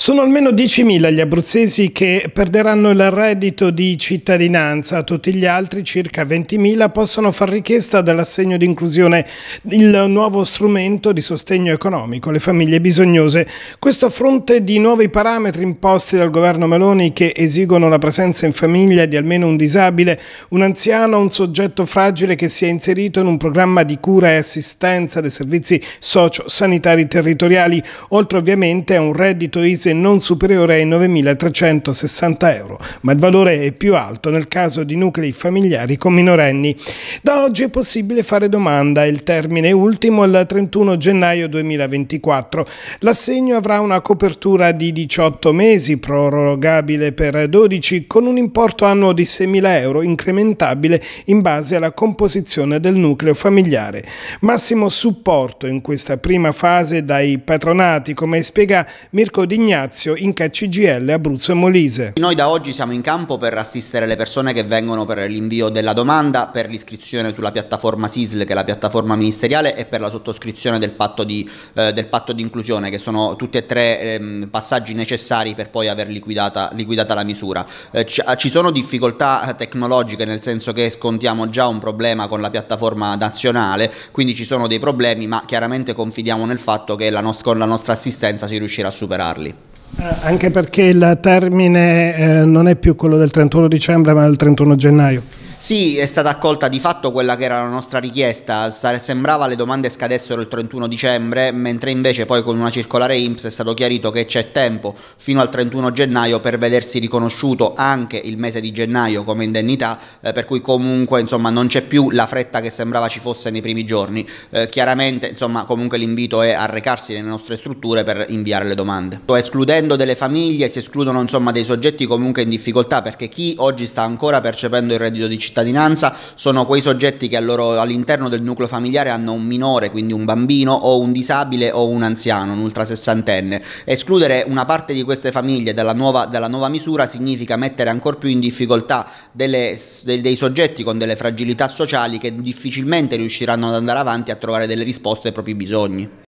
Sono almeno 10.000 gli abruzzesi che perderanno il reddito di cittadinanza, tutti gli altri, circa 20.000, possono far richiesta dell'assegno di inclusione, il nuovo strumento di sostegno economico alle famiglie bisognose. Questo a fronte di nuovi parametri imposti dal governo Meloni che esigono la presenza in famiglia di almeno un disabile, un anziano, un soggetto fragile che sia inserito in un programma di cura e assistenza dei servizi socio-sanitari territoriali, oltre ovviamente a un reddito ISE mese non superiore ai 9.360 euro, ma il valore è più alto nel caso di nuclei familiari con minorenni. Da oggi è possibile fare domanda, il termine ultimo è il 31 gennaio 2024. L'assegno avrà una copertura di 18 mesi, prorogabile per 12, con un importo annuo di 6.000 euro, incrementabile in base alla composizione del nucleo familiare. Massimo supporto in questa prima fase dai patronati, come spiega Mirko Dignano, Ignazio in CCGL Abruzzo e Molise. Noi da oggi siamo in campo per assistere le persone che vengono per l'invio della domanda, per l'iscrizione sulla piattaforma SISL che è la piattaforma ministeriale e per la sottoscrizione del patto di, eh, del patto di inclusione che sono tutti e tre eh, passaggi necessari per poi aver liquidata, liquidata la misura. Eh, ci sono difficoltà tecnologiche nel senso che scontiamo già un problema con la piattaforma nazionale, quindi ci sono dei problemi ma chiaramente confidiamo nel fatto che la con la nostra assistenza si riuscirà a superarli. Eh, anche perché il termine eh, non è più quello del 31 dicembre ma del 31 gennaio. Sì, è stata accolta di fatto quella che era la nostra richiesta, sembrava le domande scadessero il 31 dicembre, mentre invece poi con una circolare IMSS è stato chiarito che c'è tempo fino al 31 gennaio per vedersi riconosciuto anche il mese di gennaio come indennità, eh, per cui comunque insomma, non c'è più la fretta che sembrava ci fosse nei primi giorni. Eh, chiaramente insomma, comunque l'invito è a recarsi nelle nostre strutture per inviare le domande. Escludendo delle famiglie si escludono insomma, dei soggetti comunque in difficoltà perché chi oggi sta ancora percependo il reddito di cittadinanza cittadinanza sono quei soggetti che all'interno del nucleo familiare hanno un minore, quindi un bambino o un disabile o un anziano, un ultrasessantenne. Escludere una parte di queste famiglie dalla nuova, dalla nuova misura significa mettere ancora più in difficoltà delle, dei, dei soggetti con delle fragilità sociali che difficilmente riusciranno ad andare avanti a trovare delle risposte ai propri bisogni.